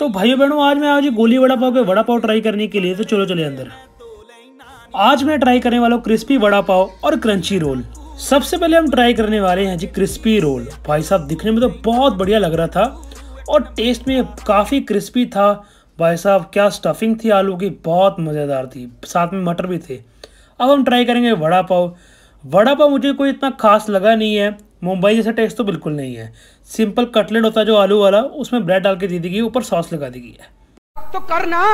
तो भाइयों बहनों आज मैं आज गोली वड़ा पाव के वड़ा पाव ट्राई करने के लिए तो चलो चले अंदर आज मैं ट्राई करने वाला हूँ क्रिस्पी वड़ा पाव और क्रंची रोल सबसे पहले हम ट्राई करने वाले हैं जी क्रिस्पी रोल भाई साहब दिखने में तो बहुत बढ़िया लग रहा था और टेस्ट में काफ़ी क्रिस्पी था भाई साहब क्या स्टफिंग थी आलू की बहुत मज़ेदार थी साथ में मटर भी थे अब हम ट्राई करेंगे वड़ा पाव वड़ा पाव मुझे कोई इतना खास लगा नहीं है मुंबई जैसा टेस्ट तो बिल्कुल नहीं है सिंपल कटलेट होता है जो आलू वाला उसमें ब्रेड डाल के दे दी गई ऊपर सॉस लगा दी गई है तो करना